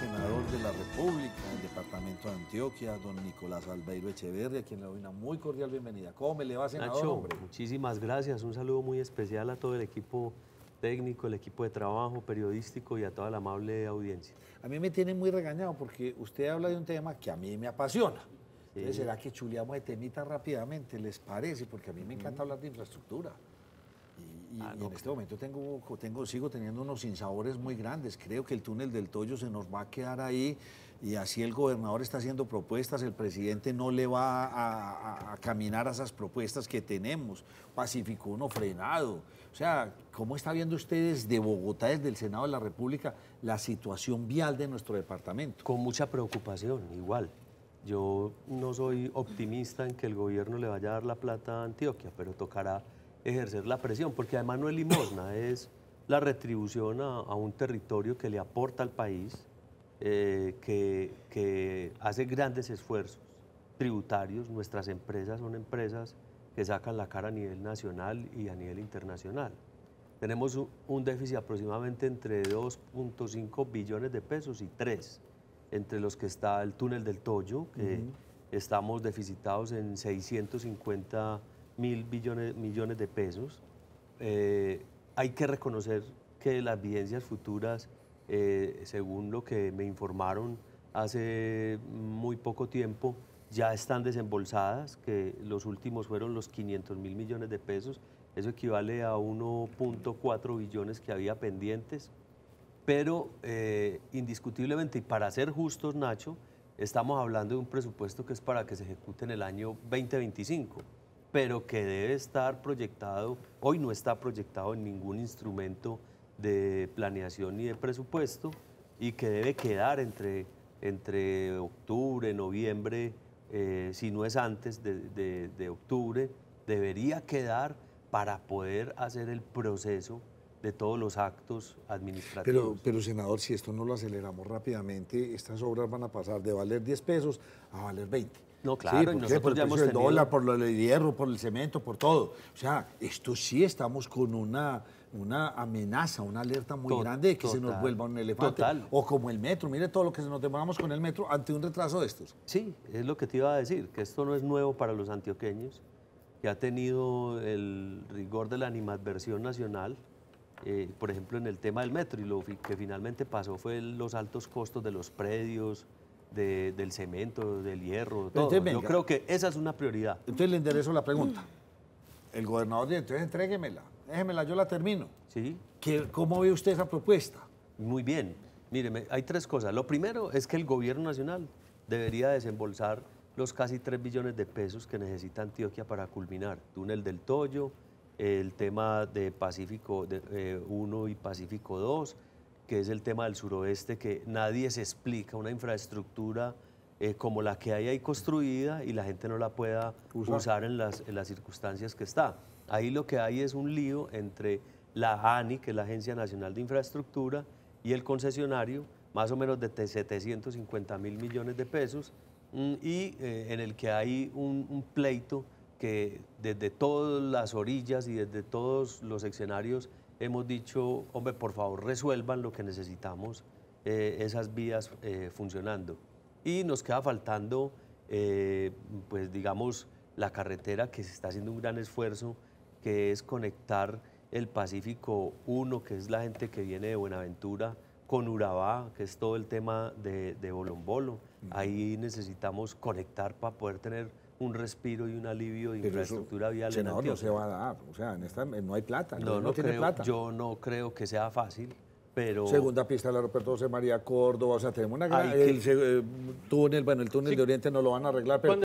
senador de la República, del departamento de Antioquia, don Nicolás Albeiro Echeverria, a quien le doy una muy cordial bienvenida. ¿Cómo me le va, senador? Nacho, hombre? muchísimas gracias. Un saludo muy especial a todo el equipo técnico, el equipo de trabajo periodístico y a toda la amable audiencia. A mí me tiene muy regañado porque usted habla de un tema que a mí me apasiona. ¿será que chuleamos de temita rápidamente? ¿Les parece? Porque a mí me encanta hablar de infraestructura. Y, ah, en este momento tengo, sigo teniendo unos insabores muy grandes. Creo que el túnel del Toyo se nos va a quedar ahí y así el gobernador está haciendo propuestas, el presidente no le va a, a caminar a esas propuestas que tenemos. Pacífico uno frenado. O sea, ¿cómo está viendo ustedes de Bogotá, desde el Senado de la República, la situación vial de nuestro departamento? Con mucha preocupación, igual. Yo no soy optimista en que el gobierno le vaya a dar la plata a Antioquia, pero tocará ejercer la presión, porque además no es limosna, es la retribución a, un territorio que le aporta al país, eh, que, hace grandes esfuerzos tributarios, nuestras empresas son empresas que sacan la cara a nivel nacional y a nivel internacional. Tenemos un déficit aproximadamente entre 2.5 billones de pesos y 3, entre los que está el túnel del Toyo, que estamos deficitados en 650 mil millones de pesos. Eh, hay que reconocer que las vivencias futuras, eh, según lo que me informaron hace muy poco tiempo, ya están desembolsadas, que los últimos fueron los 500 mil millones de pesos, eso equivale a 1.4 billones que había pendientes, pero eh, indiscutiblemente, y para ser justos, Nacho, estamos hablando de un presupuesto que es para que se ejecute en el año 2025 pero que debe estar proyectado, hoy no está proyectado en ningún instrumento de planeación ni de presupuesto y que debe quedar entre, entre octubre, noviembre, eh, si no es antes de octubre, debería quedar para poder hacer el proceso de todos los actos administrativos. Pero, senador, si esto no lo aceleramos rápidamente, estas obras van a pasar de valer 10 pesos a valer 20. No, claro, ¿por y nosotros el dólar, por el hierro, por el cemento, por todo. O sea, esto sí estamos con una, una amenaza, una alerta muy grande de que se nos vuelva un elefante. O como el metro, mire todo lo que nos demoramos con el metro ante un retraso de estos. Sí, es lo que te iba a decir, que esto no es nuevo para los antioqueños, que ha tenido el rigor de la animadversión nacional, eh, por ejemplo, en el tema del metro, y lo que finalmente pasó fue los altos costos de los predios, del cemento, del hierro, Yo creo que esa es una prioridad. Entonces le enderezo la pregunta. El gobernador dice, entonces entréguemela, déjemela, yo la termino. Sí. ¿Qué, ¿Cómo ve usted esa propuesta? Muy bien. Mire, hay tres cosas. Lo primero es que el gobierno nacional debería desembolsar los casi 3 billones de pesos que necesita Antioquia para culminar túnel del Toyo, el tema de Pacífico 1 eh, y Pacífico 2, que es el tema del suroeste, que nadie se explica una infraestructura eh, como la que hay ahí construida y la gente no la pueda usar, en, las, circunstancias que está. Ahí lo que hay es un lío entre la ANI, que es la Agencia Nacional de Infraestructura, y el concesionario, más o menos de 750 mil millones de pesos, mm, y eh, en el que hay un, un pleito que desde todas las orillas y desde todos los escenarios hemos dicho, hombre, por favor resuelvan lo que necesitamos, eh, esas vías eh, funcionando. Y nos queda faltando, eh, pues digamos, la carretera que se está haciendo un gran esfuerzo, que es conectar el Pacífico 1, que es la gente que viene de Buenaventura, con Urabá, que es todo el tema de, de Bolombolo. Ahí necesitamos conectar para poder tener un respiro y un alivio de infraestructura vial. Senador, no se va a dar, o sea, no hay plata. No, no, creo, Yo no creo que sea fácil. Pero... Segunda pista del aeropuerto José María Córdoba, o sea, tenemos una gran... El, eh, túnel, bueno, el túnel de Oriente no lo van a arreglar, pero...